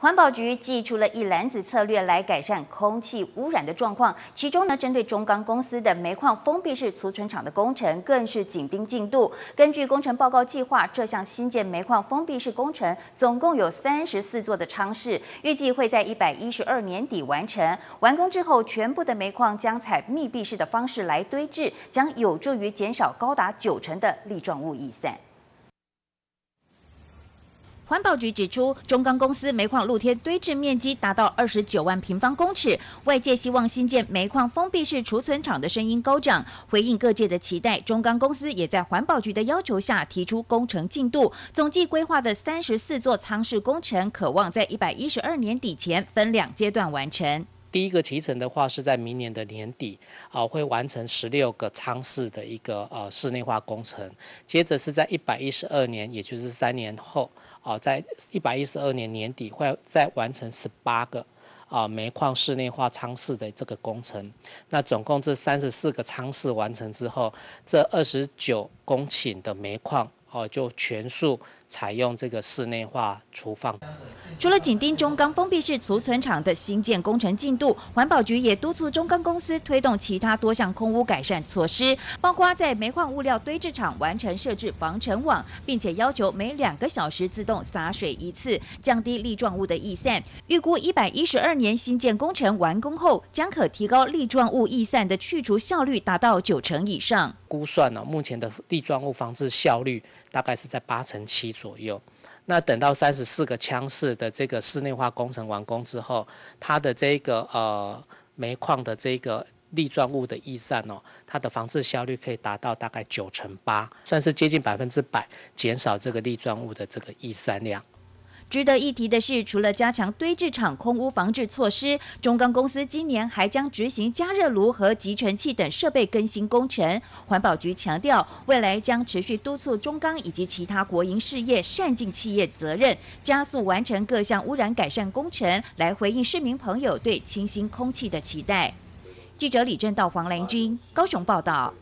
环保局寄出了一篮子策略来改善空气污染的状况，其中呢，针对中钢公司的煤矿封闭式储存厂的工程更是紧盯进度。根据工程报告计划，这项新建煤矿封闭式工程总共有三十四座的舱室，预计会在一百一十二年底完成。完工之后，全部的煤矿将采密闭式的方式来堆置，将有助于减少高达九成的粒状物逸散。环保局指出，中钢公司煤矿露天堆置面积达到二十九万平方公尺，外界希望新建煤矿封闭式储存厂的声音高涨。回应各界的期待，中钢公司也在环保局的要求下提出工程进度，总计规划的三十四座舱室工程，渴望在一百一十二年底前分两阶段完成。第一个提成的话是在明年的年底啊，会完成十六个仓室的一个呃室内化工程，接着是在一百一十二年，也就是三年后啊，在一百一十二年年底会再完成十八个啊煤矿室内化仓室的这个工程。那总共这三十四个仓室完成之后，这二十九公顷的煤矿。哦，就全数采用这个室内化厨房。除了紧盯中钢封闭式储存厂的新建工程进度，环保局也督促中钢公司推动其他多项空污改善措施，包括在煤矿物料堆置场完成设置防尘网，并且要求每两个小时自动洒水一次，降低粒状物的逸散。预估一百一十二年新建工程完工后，将可提高粒状物逸散的去除效率达到九成以上。估算呢，目前的粒状物防治效率。大概是在八成七左右。那等到三十四个腔室的这个室内化工程完工之后，它的这个呃煤矿的这个粒状物的易散哦，它的防治效率可以达到大概九成八，算是接近百分之百，减少这个粒状物的这个易散量。值得一提的是，除了加强堆置场空污防治措施，中钢公司今年还将执行加热炉和集尘器等设备更新工程。环保局强调，未来将持续督促中钢以及其他国营事业善尽企业责任，加速完成各项污染改善工程，来回应市民朋友对清新空气的期待。记者李正道、黄兰君，高雄报道。